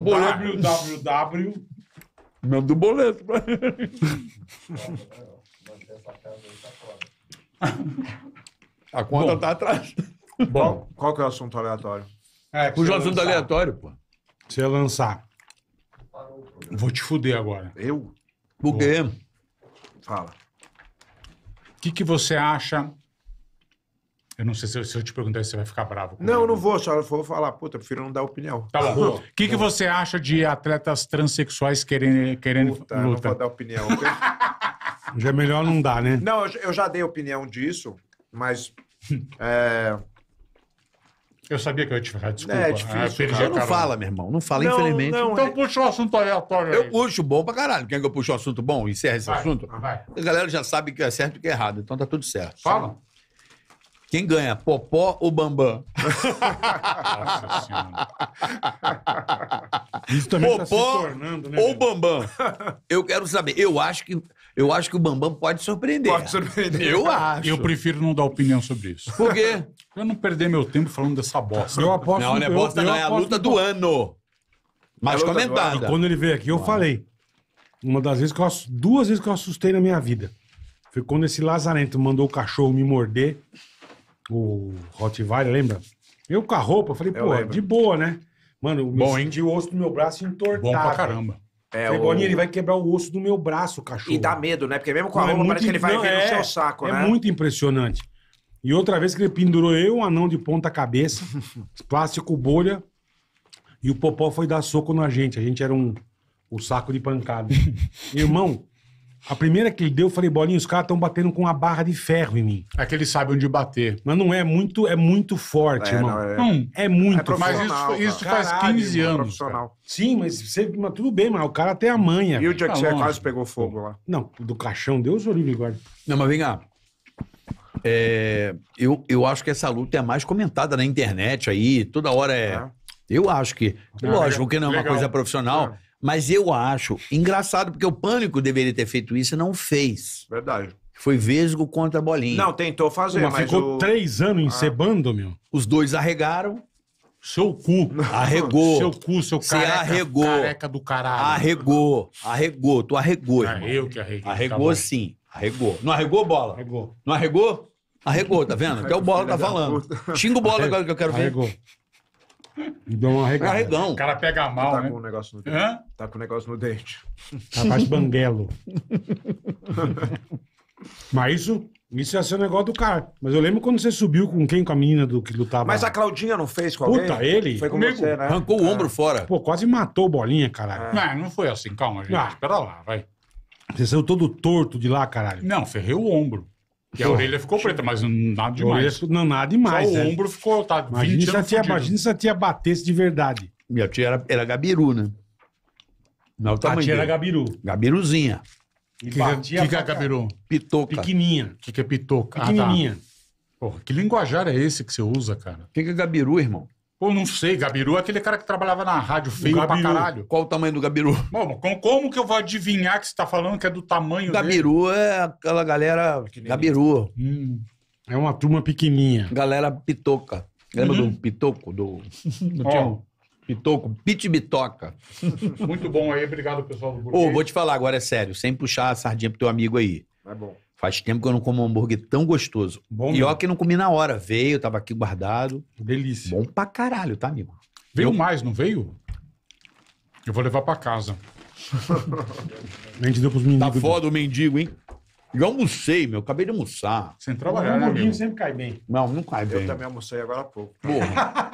Boleto www. Manda o boleto pra ele. A conta Bom. tá atrás. Bom, qual que é o assunto aleatório? É, Puxa o assunto aleatório, pô. Você lançar. Vou te fuder agora. Eu? Por quê? Fala. O que, que você acha eu não sei se eu, se eu te perguntar se você vai ficar bravo. Não, eu não vou, só vou falar, puta, prefiro não dar opinião. Tá bom. O que, que você acha de atletas transexuais querendo, querendo puta, luta? Não vou dar opinião. já é melhor não dar, né? Não, eu já dei opinião disso, mas. É... Eu sabia que eu ia te falar, desculpa. É, é ah, difícil. Ah, eu não fala, meu irmão. Não fala, não, infelizmente. Não, então é... puxa o assunto aleatório. Aí. Eu puxo bom pra caralho. Quer que eu puxe o assunto bom e encerre esse vai, assunto? Vai. A galera já sabe que é certo e que é errado, então tá tudo certo. Fala. Quem ganha, Popó ou Bambam? Nossa senhora. Isso também tá Popó tá se tornando, né? Ou meu? Bambam? Eu quero saber. Eu acho que eu acho que o Bambam pode surpreender. Pode surpreender. Eu acho. Eu prefiro não dar opinião sobre isso. Por quê? Pra não perder meu tempo falando dessa bosta. Eu aposto Não, não é bosta, eu, não. É eu é a luta do ano. Mas comentada. Quando ele veio aqui, eu falei. Uma das vezes que eu duas vezes que eu assustei na minha vida. Foi quando esse lazarento mandou o cachorro me morder o Rottweiler, lembra? Eu com a roupa, falei, pô, lembro. de boa, né? Mano, Bom, me hein? o osso do meu braço entortado. Bom pra caramba. É, falei, o... Boninho, ele vai quebrar o osso do meu braço, cachorro. E dá medo, né? Porque mesmo com a é roupa muito parece que ele vai não, ver no seu saco, é né? muito impressionante. E outra vez que ele pendurou eu, um anão de ponta cabeça, plástico bolha, e o Popó foi dar soco na gente. A gente era um, o saco de pancada. Irmão, a primeira que ele deu, eu falei, bolinha, os caras estão batendo com uma barra de ferro em mim. É que eles sabem onde bater. Mas não é muito, é muito forte, É, irmão. não, é- é, é muito Mas forte. isso, isso faz 15 anos. cara. Sim, mas, você, mas tudo bem, mas o cara tem a manha. E o Jack Tá quase pegou fogo lá. Não, do caixão, Deus o livre, guarda. Não, mas vem cá. É, eu, eu acho que essa luta é a mais comentada na internet aí, toda hora é. É. Eu acho que. Ah, lógico que não é uma legal. coisa profissional. É. Mas eu acho engraçado, porque o Pânico deveria ter feito isso e não fez. Verdade. Foi Vesgo contra Bolinha. Não, tentou fazer, mas, mas ficou o... três anos encebando, ah. meu. Os dois arregaram. Seu cu. Arregou. Seu cu, seu Cê careca. arregou. Careca do caralho. Arregou. Arregou. Tu arregou, é irmão. É eu que arreguei. Tá arregou tá sim. Arregou. Não arregou, bola? Arregou. Não arregou? Arregou, tá vendo? Até o bola tá falando. Xinga o bola agora que eu quero ver. Arregou. Deu um arregado. arregão. O cara pega mal, tá né? Com um negócio no dente. Tá com um negócio no dente. Tá mais banguelo. Mas isso, isso ia ser um negócio do cara. Mas eu lembro quando você subiu com quem? Com a menina do que lutava. Mas a Claudinha não fez com alguém? Puta, ele? Foi com você, né? Arrancou o é. ombro fora. Pô, quase matou o Bolinha, caralho. É. Não, não foi assim. Calma, gente. Ah. Espera lá, vai. Você saiu todo torto de lá, caralho. Não, ferrei o ombro. E a orelha ficou preta, mas nada demais. não, nada demais. Só o é. ombro ficou, tá, 20 imagina anos se tia, Imagina se a tia batesse de verdade. Minha tia era, era gabiru, né? Não, é a tia era gabiru. Gabiruzinha. E que, que, é- que é gabiru? Pitoca. Pequeninha. O que, que é pitoca? Pequenininha. Ah, tá. Porra, que linguajar é esse que você usa, cara? O que, que é gabiru, irmão? Pô, não sei, Gabiru é aquele cara que trabalhava na rádio feio pra caralho. Qual o tamanho do Gabiru? Bom, como, como que eu vou adivinhar que você tá falando que é do tamanho Gabiru dele? Gabiru é aquela galera. É Gabiru. Hum, é uma turma pequenininha. Galera pitoca. Lembra uhum. do pitoco? Do. do oh. Pitoco, pit bitoca. Muito bom aí, obrigado pessoal do Burguês. Ô, oh, vou te falar agora, é sério, sem puxar a sardinha pro teu amigo aí. É bom. Faz tempo que eu não como um hambúrguer tão gostoso. Bom, e ó, que não comi na hora. Veio, tava aqui guardado. Delícia. Bom pra caralho, tá, amigo? Veio eu... mais, não veio? Eu vou levar pra casa. A gente deu pros meninos. Tá foda o mendigo, hein? Eu almocei, meu. Acabei de almoçar. Sem trabalhar, né, hambúrguer sempre cai bem. Não, não cai eu bem. Eu também almocei agora há pouco. Porra.